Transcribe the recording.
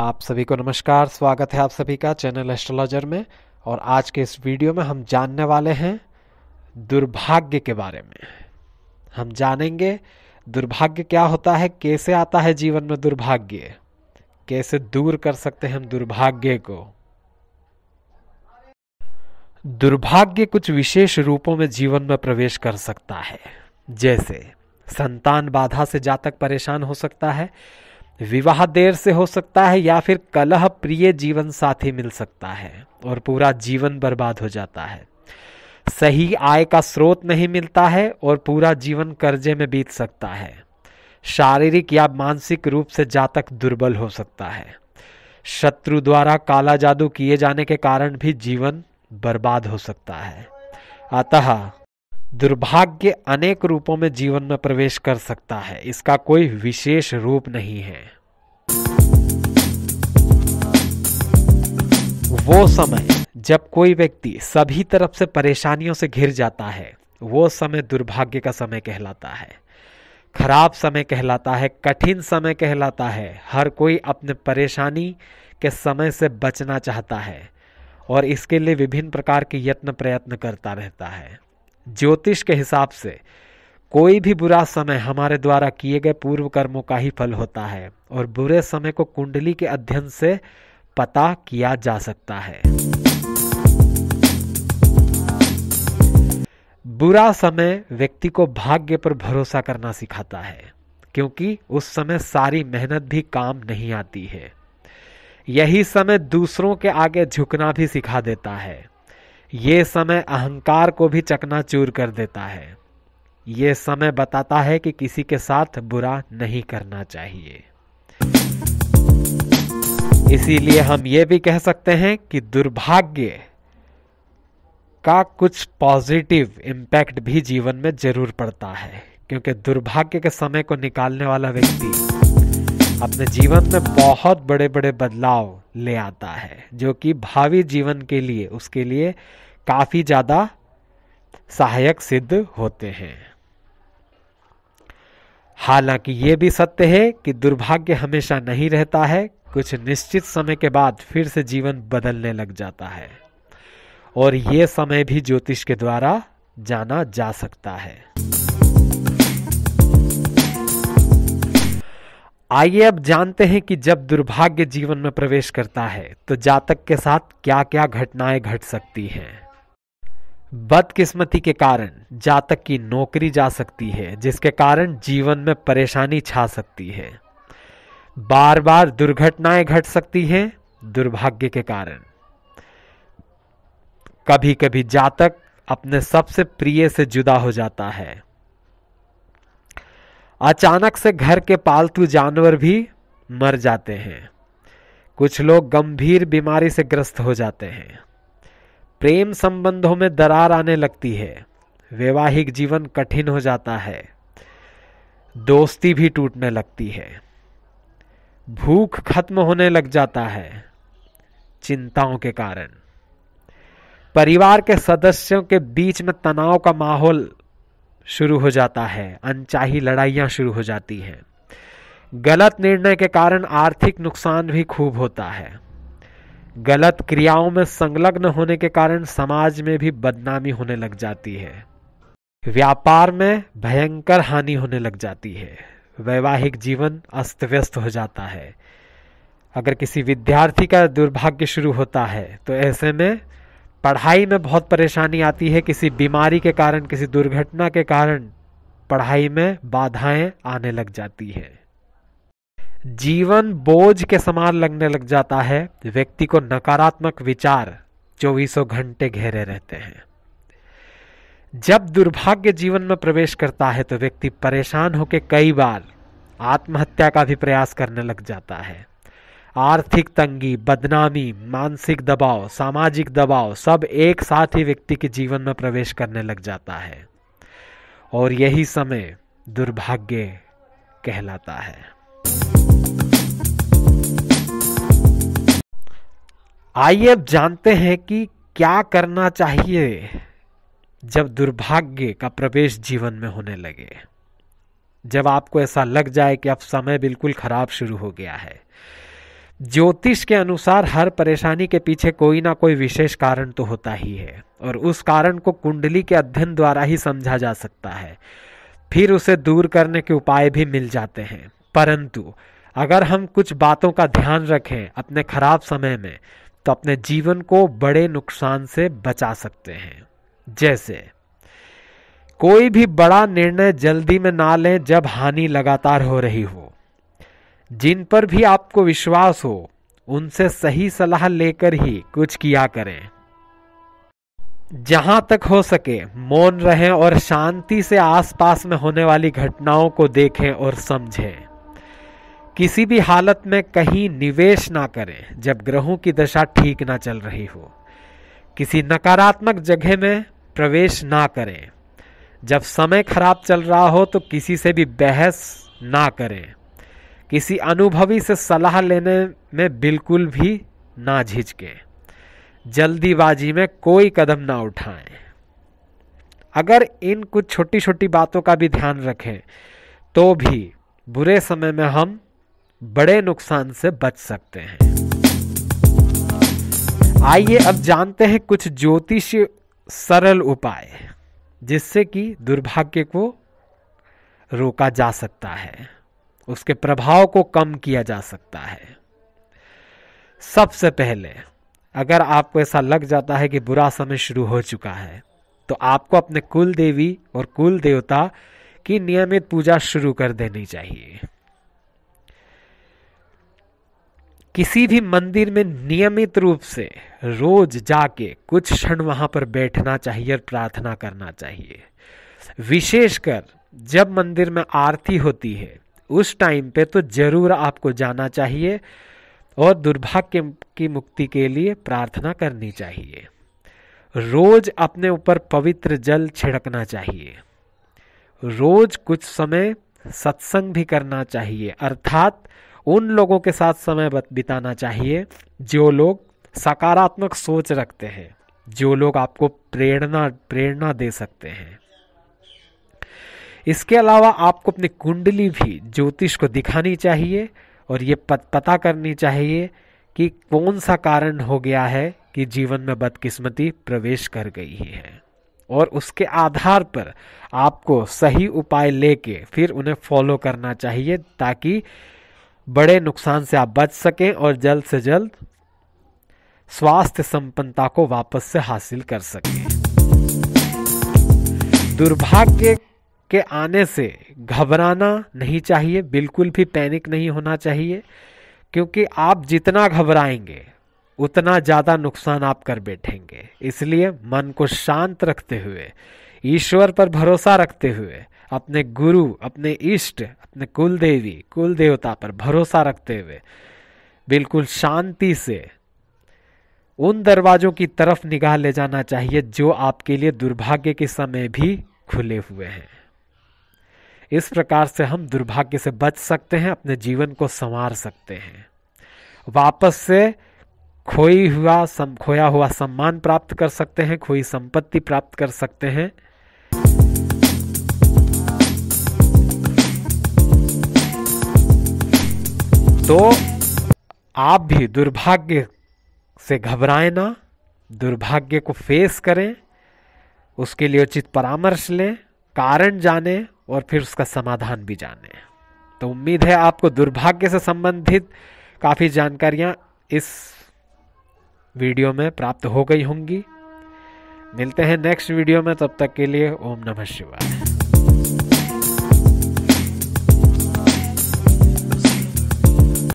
आप सभी को नमस्कार स्वागत है आप सभी का चैनल एस्ट्रोलॉजर में और आज के इस वीडियो में हम जानने वाले हैं दुर्भाग्य के बारे में हम जानेंगे दुर्भाग्य क्या होता है कैसे आता है जीवन में दुर्भाग्य कैसे दूर कर सकते हैं हम दुर्भाग्य को दुर्भाग्य कुछ विशेष रूपों में जीवन में प्रवेश कर सकता है जैसे संतान बाधा से जातक परेशान हो सकता है विवाह देर से हो सकता है या फिर कलह प्रिय जीवन साथी मिल सकता है और पूरा जीवन बर्बाद हो जाता है सही आय का स्रोत नहीं मिलता है और पूरा जीवन कर्जे में बीत सकता है शारीरिक या मानसिक रूप से जातक दुर्बल हो सकता है शत्रु द्वारा काला जादू किए जाने के कारण भी जीवन बर्बाद हो सकता है अतः दुर्भाग्य अनेक रूपों में जीवन में प्रवेश कर सकता है इसका कोई विशेष रूप नहीं है वो समय जब कोई व्यक्ति सभी तरफ से परेशानियों से घिर जाता है वो समय दुर्भाग्य का समय कहलाता है खराब समय कहलाता है कठिन समय कहलाता है हर कोई अपने परेशानी के समय से बचना चाहता है और इसके लिए विभिन्न प्रकार के यत्न प्रयत्न करता रहता है ज्योतिष के हिसाब से कोई भी बुरा समय हमारे द्वारा किए गए पूर्व कर्मों का ही फल होता है और बुरे समय को कुंडली के अध्ययन से पता किया जा सकता है बुरा समय व्यक्ति को भाग्य पर भरोसा करना सिखाता है क्योंकि उस समय सारी मेहनत भी काम नहीं आती है यही समय दूसरों के आगे झुकना भी सिखा देता है ये समय अहंकार को भी चकनाचूर कर देता है ये समय बताता है कि किसी के साथ बुरा नहीं करना चाहिए इसीलिए हम ये भी कह सकते हैं कि दुर्भाग्य का कुछ पॉजिटिव इम्पैक्ट भी जीवन में जरूर पड़ता है क्योंकि दुर्भाग्य के समय को निकालने वाला व्यक्ति अपने जीवन में बहुत बड़े बड़े बदलाव ले आता है जो कि भावी जीवन के लिए उसके लिए काफ़ी ज़्यादा सहायक सिद्ध होते हैं हालांकि ये भी सत्य है कि दुर्भाग्य हमेशा नहीं रहता है कुछ निश्चित समय के बाद फिर से जीवन बदलने लग जाता है और ये समय भी ज्योतिष के द्वारा जाना जा सकता है आइए अब जानते हैं कि जब दुर्भाग्य जीवन में प्रवेश करता है तो जातक के साथ क्या क्या घटनाएं घट सकती हैं बदकिस्मती के कारण जातक की नौकरी जा सकती है जिसके कारण जीवन में परेशानी छा सकती है बार बार दुर्घटनाएं घट सकती हैं दुर्भाग्य के कारण कभी कभी जातक अपने सबसे प्रिय से जुदा हो जाता है अचानक से घर के पालतू जानवर भी मर जाते हैं कुछ लोग गंभीर बीमारी से ग्रस्त हो जाते हैं प्रेम संबंधों में दरार आने लगती है वैवाहिक जीवन कठिन हो जाता है दोस्ती भी टूटने लगती है भूख खत्म होने लग जाता है चिंताओं के कारण परिवार के सदस्यों के बीच में तनाव का माहौल शुरू हो जाता है अनचाही लड़ाइयां शुरू हो जाती हैं गलत निर्णय के कारण आर्थिक नुकसान भी खूब होता है गलत क्रियाओं में संलग्न होने के कारण समाज में भी बदनामी होने लग जाती है व्यापार में भयंकर हानि होने लग जाती है वैवाहिक जीवन अस्त व्यस्त हो जाता है अगर किसी विद्यार्थी का दुर्भाग्य शुरू होता है तो ऐसे में पढ़ाई में बहुत परेशानी आती है किसी बीमारी के कारण किसी दुर्घटना के कारण पढ़ाई में बाधाएं आने लग जाती हैं जीवन बोझ के समान लगने लग जाता है व्यक्ति को नकारात्मक विचार चौबीसों घंटे घेरे रहते हैं जब दुर्भाग्य जीवन में प्रवेश करता है तो व्यक्ति परेशान होकर कई बार आत्महत्या का भी प्रयास करने लग जाता है आर्थिक तंगी बदनामी मानसिक दबाव सामाजिक दबाव सब एक साथ ही व्यक्ति के जीवन में प्रवेश करने लग जाता है और यही समय दुर्भाग्य कहलाता है आइए अब जानते हैं कि क्या करना चाहिए जब दुर्भाग्य का प्रवेश जीवन में होने लगे जब आपको ऐसा लग जाए कि अब समय बिल्कुल खराब शुरू हो गया है ज्योतिष के अनुसार हर परेशानी के पीछे कोई ना कोई विशेष कारण तो होता ही है और उस कारण को कुंडली के अध्ययन द्वारा ही समझा जा सकता है फिर उसे दूर करने के उपाय भी मिल जाते हैं परंतु अगर हम कुछ बातों का ध्यान रखें अपने खराब समय में तो अपने जीवन को बड़े नुकसान से बचा सकते हैं जैसे कोई भी बड़ा निर्णय जल्दी में ना लें जब हानि लगातार हो रही हो जिन पर भी आपको विश्वास हो उनसे सही सलाह लेकर ही कुछ किया करें जहां तक हो सके मौन रहें और शांति से आसपास में होने वाली घटनाओं को देखें और समझें किसी भी हालत में कहीं निवेश ना करें जब ग्रहों की दशा ठीक ना चल रही हो किसी नकारात्मक जगह में प्रवेश ना करें जब समय खराब चल रहा हो तो किसी से भी बहस ना करें किसी अनुभवी से सलाह लेने में बिल्कुल भी ना झिझकें जल्दीबाजी में कोई कदम ना उठाएं अगर इन कुछ छोटी छोटी बातों का भी ध्यान रखें तो भी बुरे समय में हम बड़े नुकसान से बच सकते हैं आइए अब जानते हैं कुछ ज्योतिष सरल उपाय जिससे कि दुर्भाग्य को रोका जा सकता है उसके प्रभाव को कम किया जा सकता है सबसे पहले अगर आपको ऐसा लग जाता है कि बुरा समय शुरू हो चुका है तो आपको अपने कुल देवी और कुल देवता की नियमित पूजा शुरू कर देनी चाहिए किसी भी मंदिर में नियमित रूप से रोज जाके कुछ क्षण वहां पर बैठना चाहिए और प्रार्थना करना चाहिए विशेषकर जब मंदिर में आरती होती है उस टाइम पे तो ज़रूर आपको जाना चाहिए और दुर्भाग्य की मुक्ति के लिए प्रार्थना करनी चाहिए रोज अपने ऊपर पवित्र जल छिड़कना चाहिए रोज कुछ समय सत्संग भी करना चाहिए अर्थात उन लोगों के साथ समय बिताना चाहिए जो लोग सकारात्मक सोच रखते हैं जो लोग आपको प्रेरणा प्रेरणा दे सकते हैं इसके अलावा आपको अपनी कुंडली भी ज्योतिष को दिखानी चाहिए और ये पता करनी चाहिए कि कौन सा कारण हो गया है कि जीवन में बदकिस्मती प्रवेश कर गई है और उसके आधार पर आपको सही उपाय लेके फिर उन्हें फॉलो करना चाहिए ताकि बड़े नुकसान से आप बच सकें और जल्द से जल्द स्वास्थ्य संपन्नता को वापस से हासिल कर सकें दुर्भाग्य के आने से घबराना नहीं चाहिए बिल्कुल भी पैनिक नहीं होना चाहिए क्योंकि आप जितना घबराएंगे उतना ज़्यादा नुकसान आप कर बैठेंगे इसलिए मन को शांत रखते हुए ईश्वर पर भरोसा रखते हुए अपने गुरु अपने इष्ट अपने कुल देवी कुल देवता पर भरोसा रखते हुए बिल्कुल शांति से उन दरवाजों की तरफ निगाह ले जाना चाहिए जो आपके लिए दुर्भाग्य के समय भी खुले हुए हैं इस प्रकार से हम दुर्भाग्य से बच सकते हैं अपने जीवन को संवार सकते हैं वापस से खोई हुआ सम खोया हुआ सम्मान प्राप्त कर सकते हैं खोई संपत्ति प्राप्त कर सकते हैं तो आप भी दुर्भाग्य से घबराएं ना दुर्भाग्य को फेस करें उसके लिए उचित परामर्श लें कारण जानें और फिर उसका समाधान भी जानें तो उम्मीद है आपको दुर्भाग्य से संबंधित काफ़ी जानकारियाँ इस वीडियो में प्राप्त हो गई होंगी मिलते हैं नेक्स्ट वीडियो में तब तक के लिए ओम नमः शिवाय